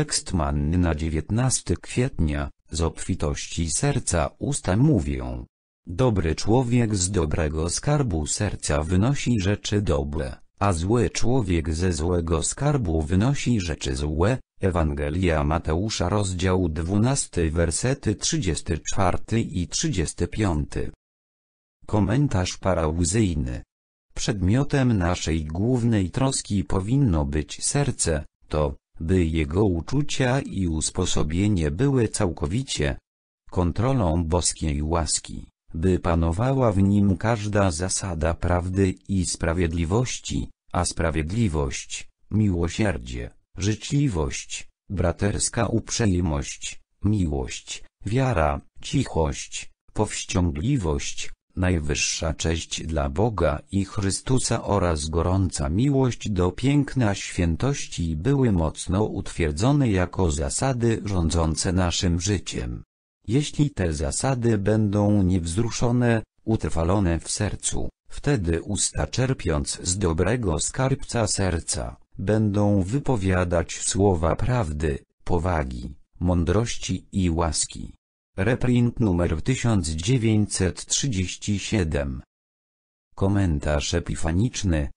Tekst manny na 19 kwietnia, z obfitości serca usta mówią. Dobry człowiek z dobrego skarbu serca wynosi rzeczy dobre, a zły człowiek ze złego skarbu wynosi rzeczy złe. Ewangelia Mateusza rozdział 12 wersety 34 i 35. Komentarz parauzyjny. Przedmiotem naszej głównej troski powinno być serce, to, by jego uczucia i usposobienie były całkowicie kontrolą boskiej łaski, by panowała w nim każda zasada prawdy i sprawiedliwości, a sprawiedliwość, miłosierdzie, życzliwość, braterska uprzejmość, miłość, wiara, cichość, powściągliwość, najwyższa cześć dla Boga i Chrystusa oraz gorąca miłość do piękna świętości były mocno utwierdzone jako zasady rządzące naszym życiem. Jeśli te zasady będą niewzruszone, utrwalone w sercu, wtedy usta czerpiąc z dobrego skarbca serca, będą wypowiadać słowa prawdy, powagi, mądrości i łaski. Reprint numer 1937. Komentarz epifaniczny.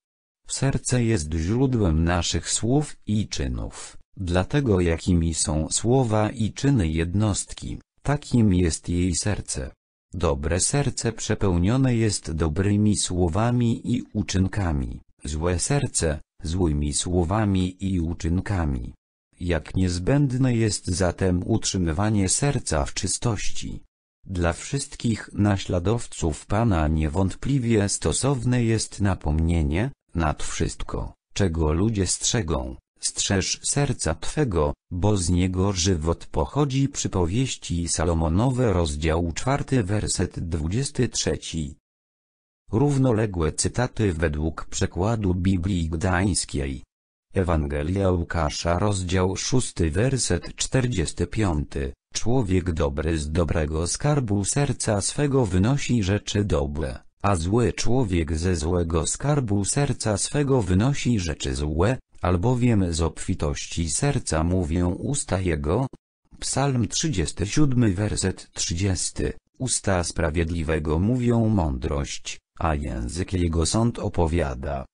Serce jest źródłem naszych słów i czynów, dlatego jakimi są słowa i czyny jednostki, takim jest jej serce. Dobre serce przepełnione jest dobrymi słowami i uczynkami, złe serce, złymi słowami i uczynkami. Jak niezbędne jest zatem utrzymywanie serca w czystości. Dla wszystkich naśladowców Pana niewątpliwie stosowne jest napomnienie, nad wszystko, czego ludzie strzegą, strzeż serca Twego, bo z niego żywot pochodzi przypowieści Salomonowe rozdział 4 werset 23. Równoległe cytaty według przekładu Biblii Gdańskiej Ewangelia Łukasza rozdział 6 werset 45. Człowiek dobry z dobrego skarbu serca swego wynosi rzeczy dobre, a zły człowiek ze złego skarbu serca swego wynosi rzeczy złe, albowiem z obfitości serca mówią usta jego. Psalm 37 werset 30. Usta sprawiedliwego mówią mądrość, a język jego sąd opowiada.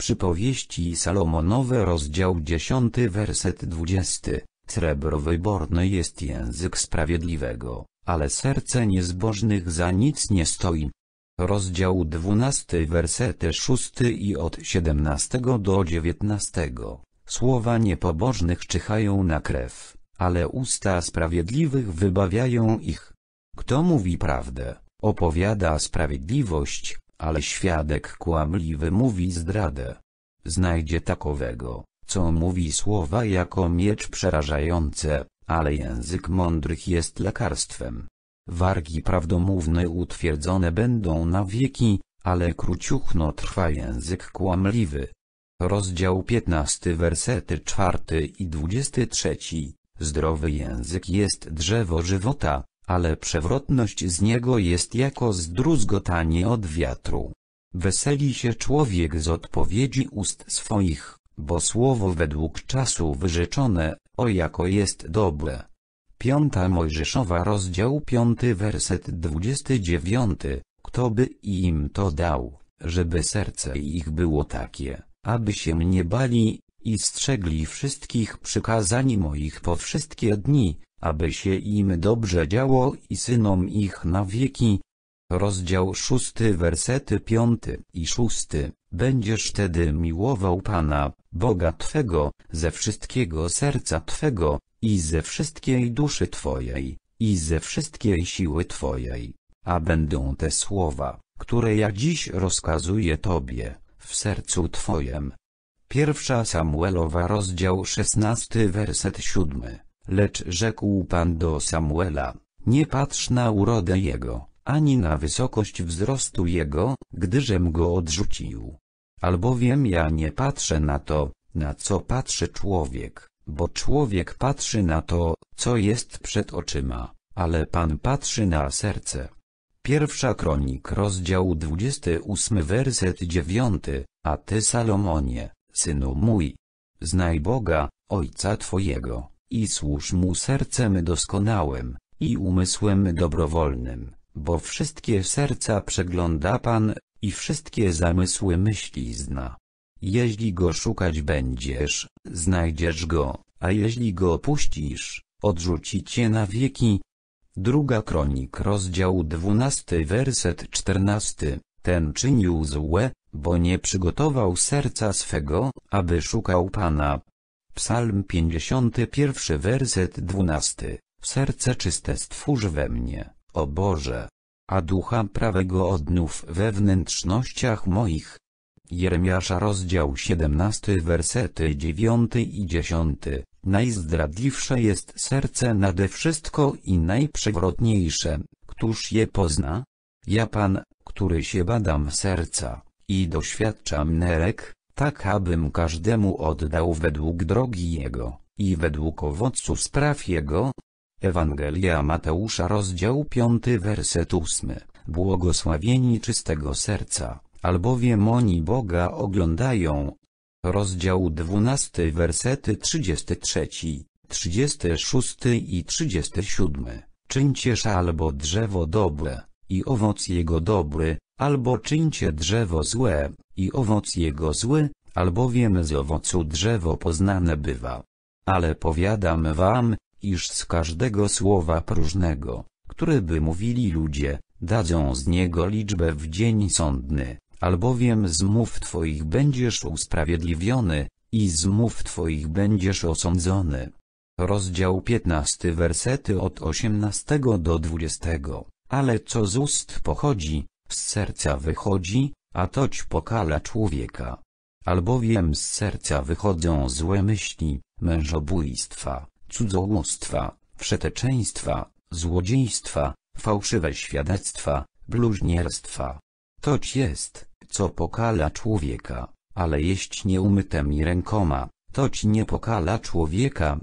Przypowieści Salomonowe rozdział 10 werset 20. Srebro wyborne jest język sprawiedliwego, ale serce niezbożnych za nic nie stoi. Rozdział 12 wersety 6 i od 17 do 19. Słowa niepobożnych czyhają na krew, ale usta sprawiedliwych wybawiają ich. Kto mówi prawdę, opowiada sprawiedliwość, ale świadek kłamliwy mówi zdradę. Znajdzie takowego, co mówi słowa jako miecz przerażające, ale język mądrych jest lekarstwem. Wargi prawdomówne utwierdzone będą na wieki, ale króciuchno trwa język kłamliwy. Rozdział 15 wersety 4 i 23 Zdrowy język jest drzewo żywota, ale przewrotność z niego jest jako zdruzgotanie od wiatru. Weseli się człowiek z odpowiedzi ust swoich, bo słowo według czasu wyrzeczone, o jako jest dobre. Piąta Mojżeszowa rozdział 5 werset 29, kto by im to dał, żeby serce ich było takie, aby się nie bali, i strzegli wszystkich przykazań moich po wszystkie dni, aby się im dobrze działo i synom ich na wieki. Rozdział 6 wersety 5 i 6 Będziesz tedy miłował Pana, Boga Twego, ze wszystkiego serca Twego, i ze wszystkiej duszy Twojej, i ze wszystkiej siły Twojej. A będą te słowa, które ja dziś rozkazuję Tobie, w sercu Twojem. Pierwsza Samuelowa rozdział 16 werset 7 Lecz rzekł Pan do Samuela, nie patrz na urodę jego, ani na wysokość wzrostu jego, gdyżem go odrzucił. Albowiem ja nie patrzę na to, na co patrzy człowiek, bo człowiek patrzy na to, co jest przed oczyma, ale Pan patrzy na serce. Pierwsza kronik rozdział 28 werset 9, a Ty Salomonie, synu mój, znaj Boga, Ojca Twojego i służ mu sercem doskonałym, i umysłem dobrowolnym, bo wszystkie serca przegląda Pan, i wszystkie zamysły myśli zna. Jeśli go szukać będziesz, znajdziesz go, a jeśli go opuścisz, odrzuci cię na wieki. Druga kronik rozdział 12 werset 14 Ten czynił złe, bo nie przygotował serca swego, aby szukał Pana, Psalm 51 werset 12. Serce czyste stwórz we mnie, o Boże, a ducha prawego odnów we wnętrznościach moich. Jeremiasza rozdział 17 wersety 9 i 10. Najzdradliwsze jest serce nade wszystko i najprzewrotniejsze, któż je pozna? Ja Pan, który się badam serca, i doświadczam nerek, tak abym każdemu oddał według drogi jego, i według owocu spraw jego. Ewangelia Mateusza rozdział 5 werset 8 Błogosławieni czystego serca, albowiem oni Boga oglądają. Rozdział 12 wersety 33, 36 i 37 Czyńcie albo drzewo dobre, i owoc jego dobry, Albo czyńcie drzewo złe, i owoc jego zły, albowiem z owocu drzewo poznane bywa. Ale powiadam wam, iż z każdego słowa próżnego, które by mówili ludzie, dadzą z niego liczbę w dzień sądny, albowiem z mów twoich będziesz usprawiedliwiony, i z mów twoich będziesz osądzony. Rozdział 15 wersety od 18 do 20. Ale co z ust pochodzi, z serca wychodzi, a toć pokala człowieka. Albowiem z serca wychodzą złe myśli, mężobójstwa, cudzołóstwa, wszeteczeństwa, złodziejstwa, fałszywe świadectwa, bluźnierstwa. Toć jest, co pokala człowieka, ale jeść nieumytemi rękoma, toć nie pokala człowieka.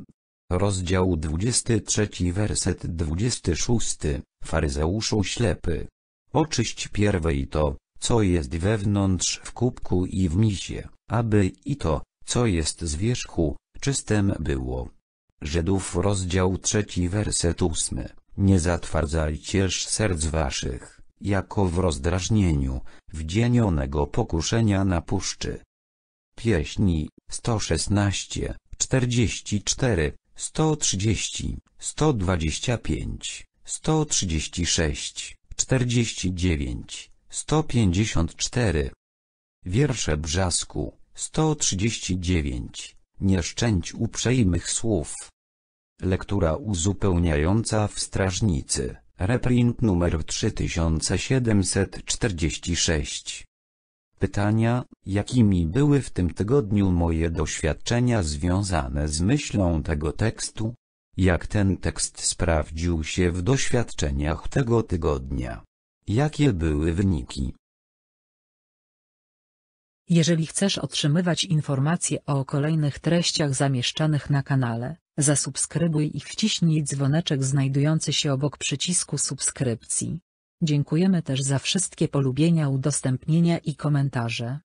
Rozdział 23 werset 26 Faryzeuszu ślepy Oczyść pierwej to, co jest wewnątrz w kubku i w misie, aby i to, co jest z wierzchu, czystem było. Żydów rozdział trzeci werset ósmy. Nie zatwardzajcież serc waszych, jako w rozdrażnieniu, wdzienionego pokuszenia na puszczy. Pieśni 116, 44, 130, 125, 136 49, 154. Wiersze Brzasku, 139. Nieszczęść uprzejmych słów. Lektura uzupełniająca w Strażnicy, reprint numer 3746. Pytania, jakimi były w tym tygodniu moje doświadczenia związane z myślą tego tekstu? Jak ten tekst sprawdził się w doświadczeniach tego tygodnia? Jakie były wyniki? Jeżeli chcesz otrzymywać informacje o kolejnych treściach zamieszczanych na kanale, zasubskrybuj i wciśnij dzwoneczek znajdujący się obok przycisku subskrypcji. Dziękujemy też za wszystkie polubienia, udostępnienia i komentarze.